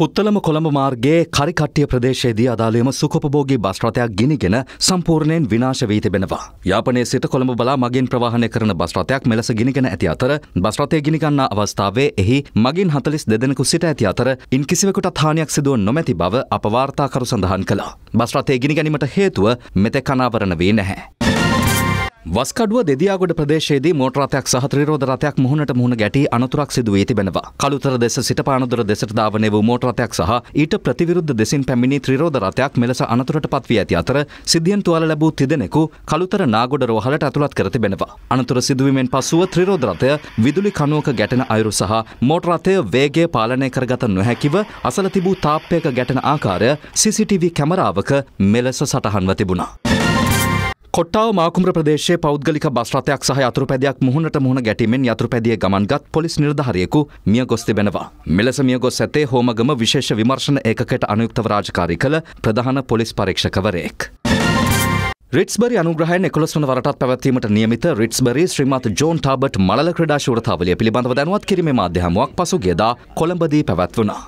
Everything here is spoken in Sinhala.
පුත්තලම කොළඹ මාර්ගයේ කරිකට්ටිය ප්‍රදේශයේදී අදාළයම සුකොපභෝගී බස් රථයක් ගිනිගෙන සම්පූර්ණයෙන් විනාශ වී තිබෙනවා. යාපනයේ සිට කොළඹ බලා මගින් ප්‍රවාහනය කරන බස් රථයක් මෙලෙස ගිනිගෙන ඇති අතර බස් රථය ගිනිගන්නා අවස්ථාවේ එහි මගින් 42 දෙනෙකු සිට ඇති අතර ඉන් කිසිවෙකුටත් හානියක් සිදුව නොමැති බව අප වාර්තාකරු සඳහන් කළා. බස් රථය ගිනි ගැනීමට හේතුව මෙතෙක් අනාවරණ වී නැහැ. වස්කඩුව දෙදියාගොඩ ප්‍රදේශයේදී මෝටරතයක් සහ ත්‍රිරෝධ රථයක් මුහුණට මුහුණ ගැටි අනතුරක් සිදු වී තිබෙනවා. කළුතර දෙස සිට පානදුර දෙසට ධාවනය වූ මෝටරතයක් සහ ඊට ප්‍රතිවිරුද්ධ දෙසින් පැමිණි ත්‍රිරෝධ රථයක් මෙලෙස අනතුරට පත් වී ඇති අතර සිද්ධියෙන් තුවාල ලැබූ තිදෙනෙකු කළුතර නාගොඩ රෝහලට ඇතුළත් කර තිබෙනවා. අනතුර සිදුවීමෙන් පසුව ත්‍රිරෝධ රථය විදුලි කණුවක ගැටෙන අයුරු සහ මෝටරතය වේගය පාලනය කරගත නොහැකිව අසල තිබූ තාප්පයක ගැටෙන ආකාරය CCTV කැමරාවක මෙලෙස සටහන්ව තිබුණා. කොට්ටාව මාකුම්ර ප්‍රදේශයේ පෞද්ගලික බස් රථයක් සහ යතුරු පැදයක් මුහුණට මුහුණ ගැටීමෙන් යතුරු පැදිය ගමන්ගත් පොලිස් නිලධාරියෙකු මිය ගොස් තිබෙනවා. මෙලෙස මිය ගොස් ඇත්තේ හෝමගම විශේෂ විමර්ශන ඒකකයට අනුයුක්තව රාජකාරී කළ ප්‍රධාන පොලිස් පරීක්ෂකවරයෙක්. රිට්ස්බරි අනුග්‍රහයෙන් එකොළොස්වන වරටත් පැවැත්වීමට නියමිත රිට්ස්බරි ශ්‍රීමත් ජෝන් ටාබට් මළල ක්‍රඩා ශූරතාවලිය පිළිබඳව දැනුවත් කිරීමේ මාධ්‍යහමුවක් පසුගියදා කොළඹදී පැවැත්වුණා.